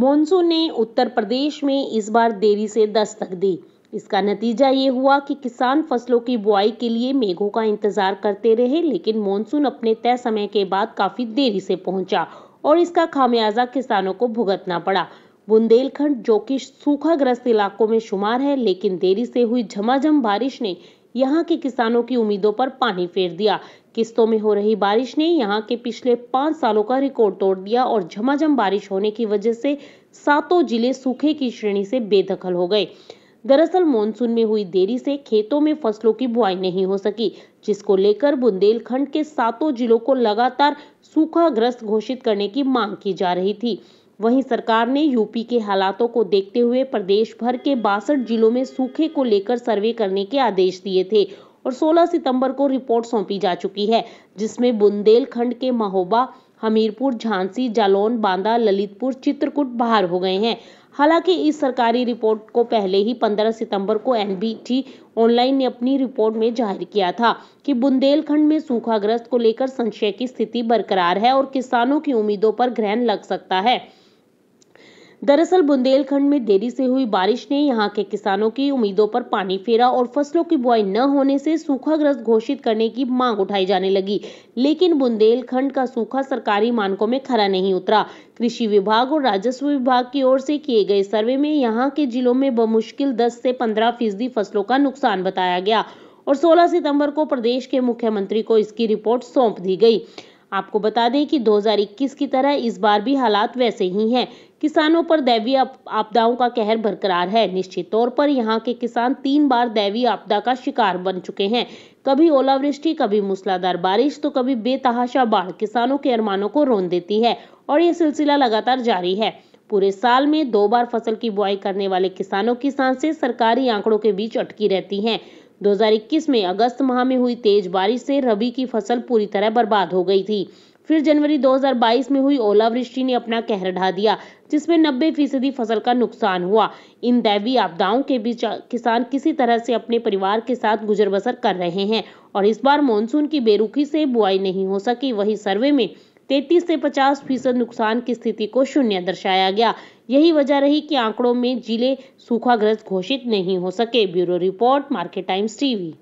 monsoon ने उत्तर प्रदेश में इस बार देरी से दस्तक दी इसका नतीजा ये हुआ कि किसान फसलों की बुआई के लिए मेघों का इंतजार करते रहे लेकिन मानसून अपने तय समय के बाद काफी देरी से पहुंचा और इसका खामियाजा किसानों को भुगतना पड़ा बुंदेलखंड जो कि सूखाग्रस्त इलाकों में शुमार है लेकिन देरी से हुई झमाझम बारिश ने यहाँ के किसानों की उम्मीदों पर पानी फेर दिया किस्तों में हो रही बारिश ने यहाँ के पिछले पांच सालों का रिकॉर्ड तोड़ दिया और झमाझम बारिश होने की वजह से सातों जिले सूखे की श्रेणी से बेदखल हो गए दरअसल मानसून में हुई देरी से खेतों में फसलों की बुआई नहीं हो सकी जिसको लेकर बुंदेलखंड के सातों जिलों को लगातार सूखाग्रस्त घोषित करने की मांग की जा रही थी वहीं सरकार ने यूपी के हालातों को देखते हुए प्रदेश भर के बासठ जिलों में सूखे को लेकर सर्वे करने के आदेश दिए थे और 16 सितंबर को रिपोर्ट सौंपी जा चुकी है जिसमें बुंदेलखंड के महोबा हमीरपुर झांसी जालौन बांदा ललितपुर चित्रकूट बाहर हो गए हैं हालांकि इस सरकारी रिपोर्ट को पहले ही 15 सितंबर को एन ऑनलाइन ने अपनी रिपोर्ट में जाहिर किया था कि बुंदेलखंड में सूखाग्रस्त को लेकर संशय की स्थिति बरकरार है और किसानों की उम्मीदों पर ग्रहण लग सकता है दरअसल बुंदेलखंड में देरी से हुई बारिश ने यहाँ के किसानों की उम्मीदों पर पानी फेरा और फसलों की बुआई न होने से सूखाग्रस्त घोषित करने की मांग उठाई जाने लगी लेकिन बुंदेलखंड का सूखा सरकारी मानकों में खरा नहीं उतरा कृषि विभाग और राजस्व विभाग की ओर से किए गए सर्वे में यहाँ के जिलों में बमुश्किल दस से पंद्रह फीसदी फसलों का नुकसान बताया गया और 16 सितंबर को प्रदेश के मुख्यमंत्री को इसकी रिपोर्ट सौंप दी गई आपको बता दें कि 2021 की तरह इस बार भी हालात वैसे ही हैं किसानों पर दैवीय आपदाओं का कहर बरकरार है निश्चित तौर पर यहाँ के किसान तीन बार दैवीय आपदा का शिकार बन चुके हैं कभी ओलावृष्टि कभी मूसलाधार बारिश तो कभी बेतहाशा बाढ़ किसानों के अरमानों को रोन देती है और ये सिलसिला लगातार जारी है पूरे साल में दो बार फसल की बुआई करने वाले किसानों की सांसें सरकारी आंकड़ों के बीच अटकी रहती हैं 2021 में अगस्त माह में हुई तेज बारिश से रबी की फसल पूरी तरह बर्बाद हो गई थी फिर जनवरी 2022 में हुई ओलावृष्टि ने अपना कहर ढा दिया जिसमें 90 फीसदी फसल का नुकसान हुआ इन दैवी आपदाओं के बीच किसान किसी तरह से अपने परिवार के साथ गुजर बसर कर रहे हैं और इस बार मानसून की बेरुखी से बुआई नहीं हो सकी वही सर्वे में तैतीस से पचास फीसद नुकसान की स्थिति को शून्य दर्शाया गया यही वजह रही कि आंकड़ों में जिले सूखाग्रस्त घोषित नहीं हो सके bureau report Market Times TV